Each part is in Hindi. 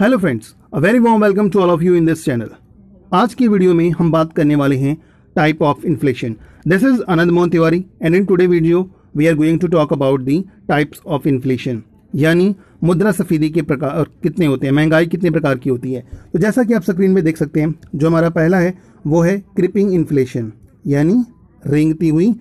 hello friends a very warm welcome to all of you in this channel आज की वीडियो में हम बात करने वाले हैं type of inflation this is Anand Mohan Tiwari and in today video we are going to talk about the types of inflation यानी मुद्रा सफीदी के प्रकार कितने होते हैं महंगाई कितने प्रकार की होती है तो जैसा कि आप स्क्रीन में देख सकते हैं जो हमारा पहला है वो है क्रिपिंग इन्फ्लेशन यानी रेंगती हुई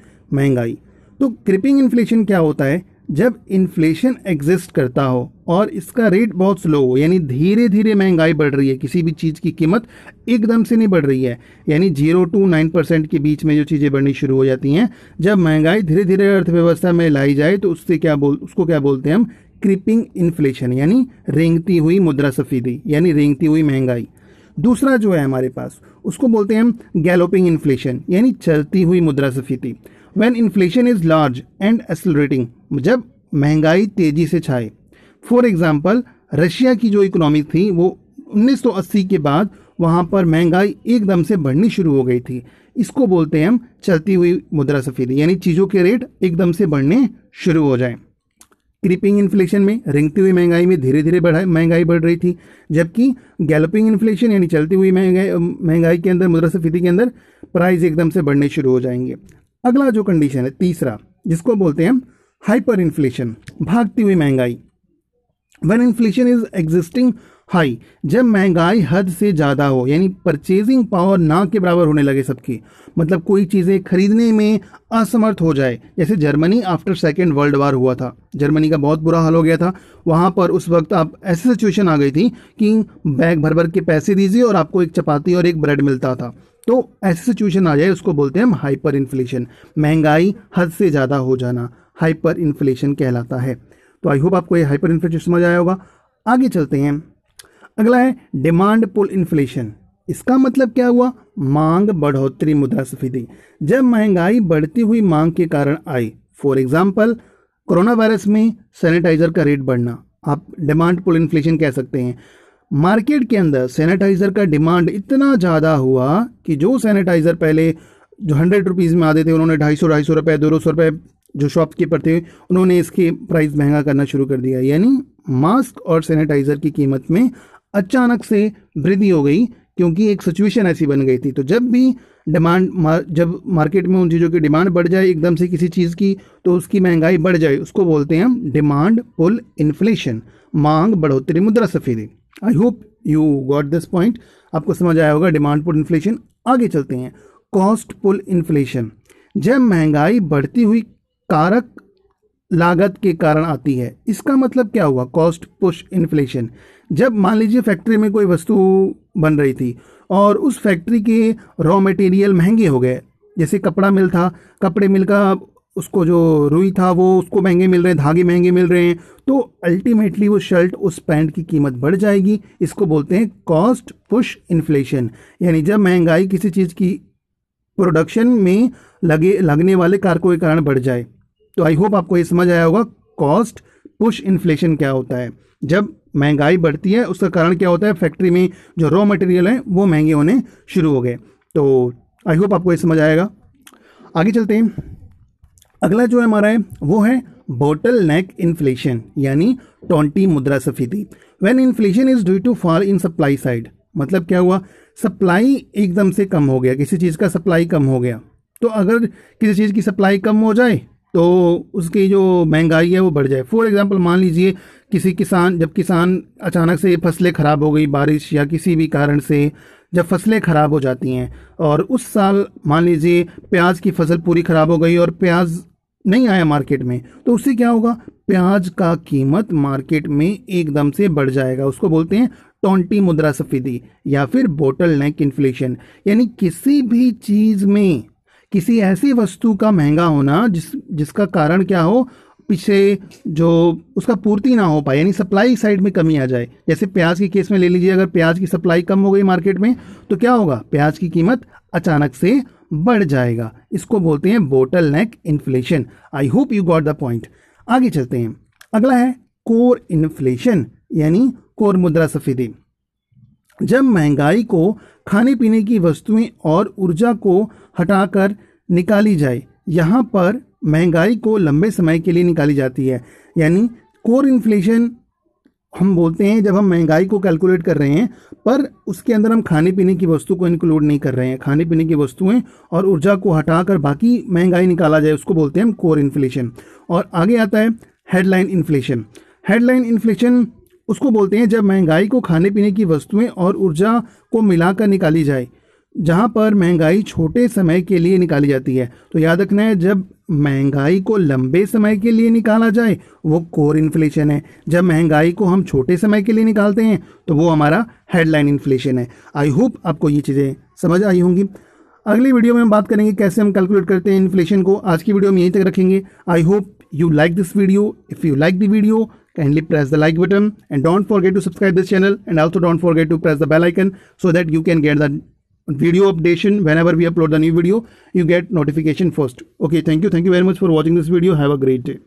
महंगाई तो क्रिपिंग इन्फ्लेशन क्या होता है जब इन्फ्लेशन एग्जिस्ट करता हो और इसका रेट बहुत स्लो हो यानी धीरे धीरे महंगाई बढ़ रही है किसी भी चीज़ की कीमत एकदम से नहीं बढ़ रही है यानी जीरो टू नाइन परसेंट के बीच में जो चीज़ें बढ़नी शुरू हो जाती हैं जब महंगाई धीरे धीरे अर्थव्यवस्था में लाई जाए तो उससे क्या बोल उसको क्या बोलते हैं हम क्रिपिंग इन्फ्लेशन यानी रेंगती हुई मुद्रा सफीदी यानी रेंगती हुई महंगाई दूसरा जो है हमारे पास उसको बोलते हैं हम गैलोपिंग इन्फ्लेशन यानी चलती हुई मुद्रा सफेदी when inflation is large and accelerating जब महंगाई तेज़ी से छाए फॉर एग्ज़ाम्पल रशिया की जो इकोनॉमी थी वो 1980 के बाद वहाँ पर महंगाई एकदम से बढ़नी शुरू हो गई थी इसको बोलते हैं हम चलती हुई मुद्रा सफेदी यानी चीज़ों के रेट एकदम से बढ़ने शुरू हो जाए क्रीपिंग इन्फ्लेशन में रिंगती हुई महंगाई में धीरे धीरे बढ़ा महंगाई बढ़ रही थी जबकि गैलपिंग इन्फ्लेशन यानी चलती हुई महंगाई महंगाई के अंदर मुद्रा सफेदी के अंदर प्राइस एकदम से बढ़ने शुरू हो जाएंगे अगला जो कंडीशन है तीसरा जिसको बोलते हैं हाइपर इन्फ्लेशन भागती हुई महंगाई when inflation is existing high जब महंगाई हद से ज़्यादा हो यानी परचेजिंग पावर ना के बराबर होने लगे सबकी मतलब कोई चीज़ें खरीदने में असमर्थ हो जाए जैसे Germany after second world war हुआ था जर्मनी का बहुत बुरा हाल हो गया था वहाँ पर उस वक्त आप ऐसी सिचुएशन आ गई थी कि बैग भर भर के पैसे दीजिए और आपको एक चपाती और एक ब्रेड मिलता था तो ऐसी सिचुएशन आ जाए उसको बोलते हैं हम हाइपर इन्फ्लेशन महंगाई हद से ज़्यादा हो जाना हाइपर इन्फ्लेशन कहलाता है तो आई होप आपको ये हाइपर इन्फ्लेशन समझ आया होगा आगे चलते हैं अगला है डिमांड पुल इन्फ्लेशन इसका मतलब क्या हुआ मांग बढ़ोतरी मुद्रास्फीति जब महंगाई बढ़ती हुई मांग के कारण I for example corona virus में सैनिटाइजर का रेट बढ़ना आप डिमांड पुल इन्फ्लेशन कह सकते हैं मार्केट के अंदर सैनिटाइज़र का डिमांड इतना ज़्यादा हुआ कि जो सैनिटाइज़र पहले जो हंड्रेड रुपीज़ में आते थे उन्होंने ढाई सौ ढाई सौ रुपये दो सौ रुपये जो शॉपकीपर थे उन्होंने इसके प्राइस महंगा करना शुरू कर दिया यानी मास्क और सैनिटाइज़र की कीमत में अचानक से वृद्धि हो गई क्योंकि एक सिचुएशन ऐसी बन गई थी तो जब भी डिमांड मार, जब मार्केट में उन चीज़ों की डिमांड बढ़ जाए एकदम से किसी चीज़ की तो उसकी महंगाई बढ़ जाए उसको बोलते हैं हम डिमांड पुल इन्फ्लेशन मांग बढ़ोतरी मुद्रा सफेदी I hope you got this point आपको समझ आया होगा डिमांड पुल इन्फ्लेशन आगे चलते हैं कॉस्ट पुल इन्फ्लेशन जब महंगाई बढ़ती हुई कारक लागत के कारण आती है इसका मतलब क्या हुआ कॉस्ट पुश इन्फ्लेशन जब मान लीजिए फैक्ट्री में कोई वस्तु बन रही थी और उस फैक्ट्री के रॉ मटेरियल महंगे हो गए जैसे कपड़ा मिल था कपड़े मिल का उसको जो रुई था वो उसको महंगे मिल रहे हैं धागे महंगे मिल रहे हैं तो अल्टीमेटली वो शर्ट उस पैंट की कीमत बढ़ जाएगी इसको बोलते हैं कॉस्ट पुश इन्फ्लेशन यानी जब महंगाई किसी चीज़ की प्रोडक्शन में लगे लगने वाले कारकों के कारण बढ़ जाए तो आई होप आपको ये समझ आया होगा कॉस्ट पुश इन्फ्लेशन क्या होता है जब महंगाई बढ़ती है उसका कारण क्या होता है फैक्ट्री में जो रॉ मटेरियल है वो महंगे होने शुरू हो गए तो आई होप आपको ये समझ आएगा आगे चलते हैं अगला जो हमारा है वो है बोटल नेक इन्फ्लेशन यानी टोंटी मुद्रा सफीदी when inflation is due to fall in supply side मतलब क्या हुआ सप्लाई एकदम से कम हो गया किसी चीज़ का सप्लाई कम हो गया तो अगर किसी चीज़ की सप्लाई कम हो जाए तो उसकी जो महंगाई है वो बढ़ जाए फॉर एग्जांपल मान लीजिए किसी किसान जब किसान अचानक से फसलें ख़राब हो गई बारिश या किसी भी कारण से जब फसलें ख़राब हो जाती हैं और उस साल मान लीजिए प्याज की फसल पूरी ख़राब हो गई और प्याज नहीं आया मार्केट में तो उससे क्या होगा प्याज का कीमत मार्केट में एकदम से बढ़ जाएगा उसको बोलते हैं टोंटी मुद्रा सफेदी या फिर बोटल नेक इन्फ्लेशन यानी किसी भी चीज़ में किसी ऐसी वस्तु का महंगा होना जिस जिसका कारण क्या हो पीछे जो उसका पूर्ति ना हो पाए यानी सप्लाई साइड में कमी आ जाए जैसे प्याज के केस में ले लीजिए अगर प्याज की सप्लाई कम हो गई मार्केट में तो क्या होगा प्याज की कीमत अचानक से बढ़ जाएगा इसको बोलते हैं bottle neck inflation I hope you got the point आगे चलते हैं अगला है कोर इन्फ्लेशन यानी कोर मुद्रा सफेदी जब महंगाई को खाने पीने की वस्तुएं और ऊर्जा को हटाकर निकाली जाए यहाँ पर महंगाई को लंबे समय के लिए निकाली जाती है यानी कोर इन्फ्लेशन हम बोलते हैं जब हम महंगाई को कैलकुलेट कर रहे हैं पर उसके अंदर हम खाने पीने की वस्तु को इंक्लूड नहीं कर रहे हैं खाने पीने की वस्तुएं और ऊर्जा को हटाकर बाकी महंगाई निकाला जाए उसको बोलते हैं हम कोर इन्फ्लेशन और आगे आता है हेडलाइन इन्फ्लेशन हेडलाइन इन्फ्लेशन उसको बोलते हैं जब महंगाई को खाने पीने की वस्तुएं और ऊर्जा को मिलाकर निकाली जाए जहां पर महंगाई छोटे समय के लिए निकाली जाती है तो याद रखना है जब महंगाई को लंबे समय के लिए निकाला जाए वो कोर इन्फ्लेशन है जब महंगाई को हम छोटे समय के लिए निकालते हैं तो वो हमारा हेडलाइन इन्फ्लेशन है आई होप आपको ये चीज़ें समझ आई होंगी अगली वीडियो में हम बात करेंगे कैसे हम कैलकुलेट करते हैं इन्फ्लेशन को आज की वीडियो हम यहीं तक रखेंगे I hope you like this video if you like the video kindly press the like button and don't forget to subscribe this channel and also don't forget to press the bell icon so that you can get the video updation whenever we upload the new video you get notification first okay thank you thank you very much for watching this video have a great day